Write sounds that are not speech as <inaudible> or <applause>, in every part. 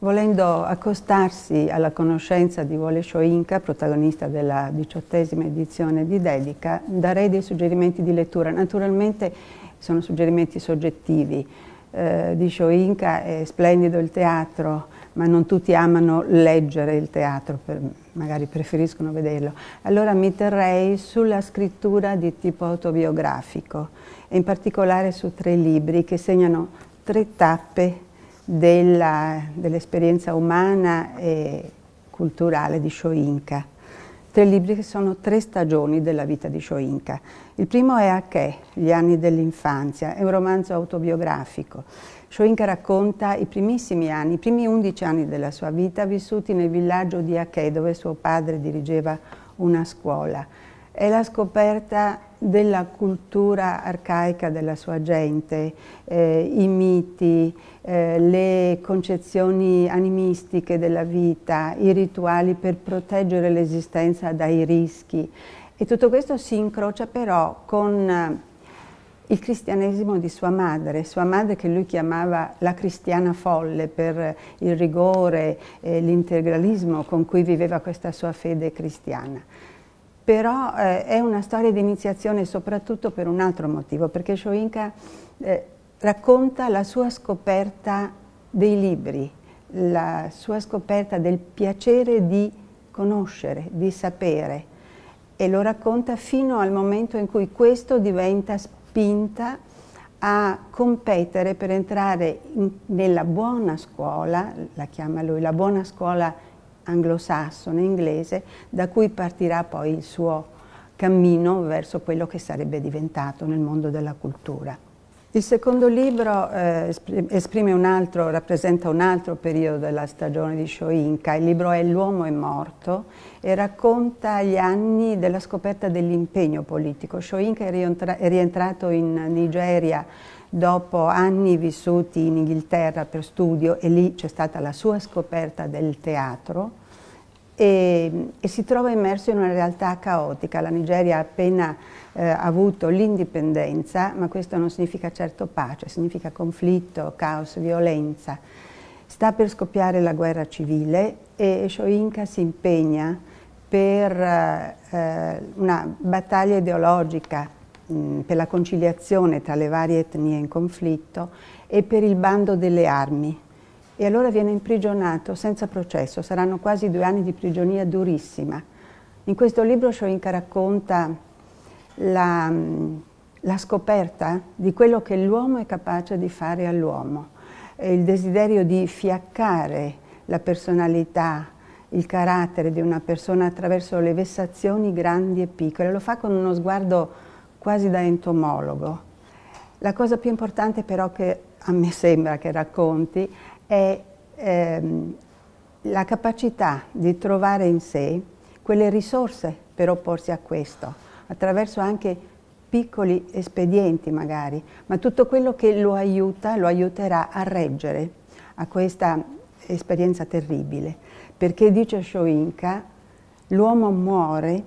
volendo accostarsi alla conoscenza di Vole Shoinka, protagonista della diciottesima edizione di Dedica, darei dei suggerimenti di lettura. Naturalmente sono suggerimenti soggettivi. Eh, di Shoinka è splendido il teatro, ma non tutti amano leggere il teatro, per, magari preferiscono vederlo. Allora mi terrei sulla scrittura di tipo autobiografico e in particolare su tre libri che segnano tre tappe dell'esperienza umana e culturale di Shoinka. Tre libri che sono tre stagioni della vita di Shoinka. Il primo è Ache, gli anni dell'infanzia, è un romanzo autobiografico. Shoinka racconta i primissimi anni, i primi undici anni della sua vita vissuti nel villaggio di Ache, dove suo padre dirigeva una scuola è la scoperta della cultura arcaica della sua gente, eh, i miti, eh, le concezioni animistiche della vita, i rituali per proteggere l'esistenza dai rischi. E tutto questo si incrocia però con eh, il cristianesimo di sua madre, sua madre che lui chiamava la cristiana folle per il rigore e l'integralismo con cui viveva questa sua fede cristiana però eh, è una storia di iniziazione soprattutto per un altro motivo, perché Shoinka eh, racconta la sua scoperta dei libri, la sua scoperta del piacere di conoscere, di sapere e lo racconta fino al momento in cui questo diventa spinta a competere per entrare in, nella buona scuola, la chiama lui la buona scuola anglosassone, inglese, da cui partirà poi il suo cammino verso quello che sarebbe diventato nel mondo della cultura. Il secondo libro eh, esprime un altro, rappresenta un altro periodo della stagione di Shoinka. Il libro è L'uomo è morto e racconta gli anni della scoperta dell'impegno politico. Shoinka è rientrato in Nigeria dopo anni vissuti in Inghilterra per studio e lì c'è stata la sua scoperta del teatro e, ehm, e si trova immerso in una realtà caotica. La Nigeria ha appena eh, avuto l'indipendenza, ma questo non significa certo pace, significa conflitto, caos, violenza. Sta per scoppiare la guerra civile e Shoinka si impegna per eh, una battaglia ideologica Mm, per la conciliazione tra le varie etnie in conflitto e per il bando delle armi. E allora viene imprigionato senza processo, saranno quasi due anni di prigionia durissima. In questo libro Scioinca racconta la, mm, la scoperta di quello che l'uomo è capace di fare all'uomo, il desiderio di fiaccare la personalità, il carattere di una persona attraverso le vessazioni grandi e piccole. Lo fa con uno sguardo quasi da entomologo. La cosa più importante però che a me <laughs> sembra che racconti è ehm, la capacità di trovare in sé quelle risorse per opporsi a questo, attraverso anche piccoli espedienti magari, ma tutto quello che lo aiuta, lo aiuterà a reggere a questa esperienza terribile. Perché dice Shoinka, l'uomo muore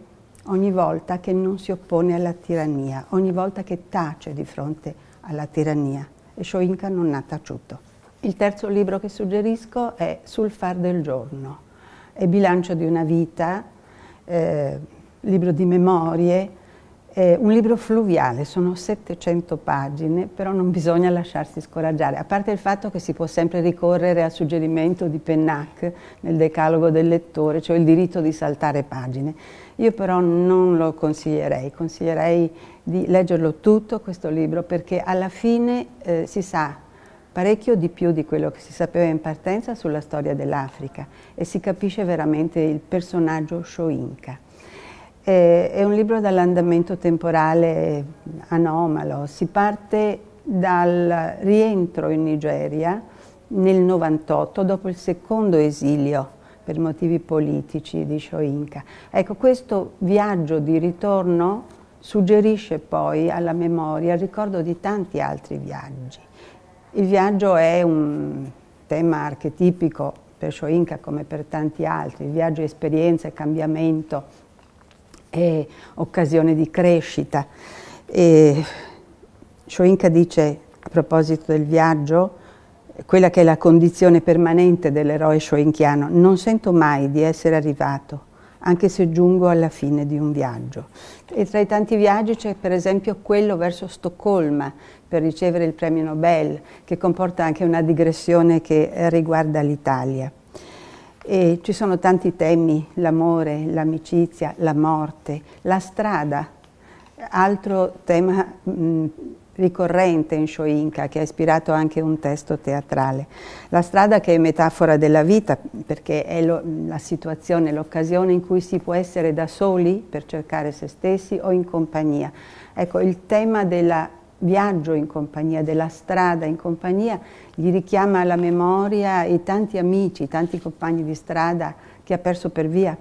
ogni volta che non si oppone alla tirannia, ogni volta che tace di fronte alla tirannia. E Shoinka non ha taciuto. Il terzo libro che suggerisco è Sul far del giorno, è bilancio di una vita, eh, libro di memorie, è un libro fluviale, sono 700 pagine, però non bisogna lasciarsi scoraggiare, a parte il fatto che si può sempre ricorrere al suggerimento di Pennac nel decalogo del lettore, cioè il diritto di saltare pagine. Io però non lo consiglierei, consiglierei di leggerlo tutto questo libro perché alla fine eh, si sa parecchio di più di quello che si sapeva in partenza sulla storia dell'Africa e si capisce veramente il personaggio Shoinka è un libro dall'andamento temporale anomalo. Si parte dal rientro in Nigeria nel 98 dopo il secondo esilio per motivi politici di Shoinka. Ecco, questo viaggio di ritorno suggerisce poi alla memoria il ricordo di tanti altri viaggi. Il viaggio è un tema archetipico per Shoinka come per tanti altri, il viaggio è esperienza e cambiamento è occasione di crescita. E Shoinka dice, a proposito del viaggio, quella che è la condizione permanente dell'eroe shoinkiano, non sento mai di essere arrivato, anche se giungo alla fine di un viaggio. E tra i tanti viaggi c'è per esempio quello verso Stoccolma per ricevere il premio Nobel, che comporta anche una digressione che riguarda l'Italia. E ci sono tanti temi, l'amore, l'amicizia, la morte, la strada, altro tema mh, mm, ricorrente in Shoinka che ha ispirato anche un testo teatrale. La strada che è metafora della vita perché è lo, la situazione, l'occasione in cui si può essere da soli per cercare se stessi o in compagnia. Ecco, il tema della viaggio in compagnia, della strada in compagnia, gli richiama alla memoria i tanti amici, tanti compagni di strada che ha perso per via,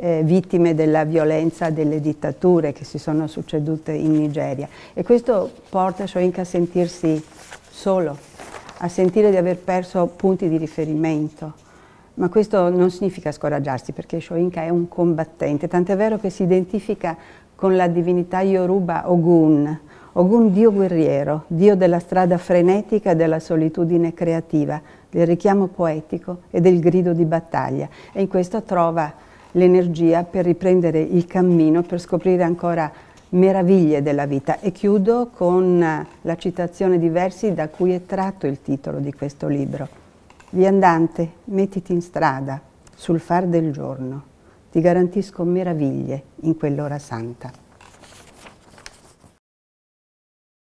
eh, vittime della violenza delle dittature che si sono succedute in Nigeria. E questo porta Shoinka a sentirsi solo, a sentire di aver perso punti di riferimento. Ma questo non significa scoraggiarsi perché Shoinka è un combattente, tant'è vero che si identifica con la divinità Yoruba Ogun, Ogun Dio guerriero, Dio della strada frenetica e della solitudine creativa, del richiamo poetico e del grido di battaglia. E in questo trova l'energia per riprendere il cammino, per scoprire ancora meraviglie della vita. E chiudo con eh, la citazione di versi da cui è tratto il titolo di questo libro. Viandante, mettiti in strada, sul far del giorno. Ti garantisco meraviglie in quell'ora santa.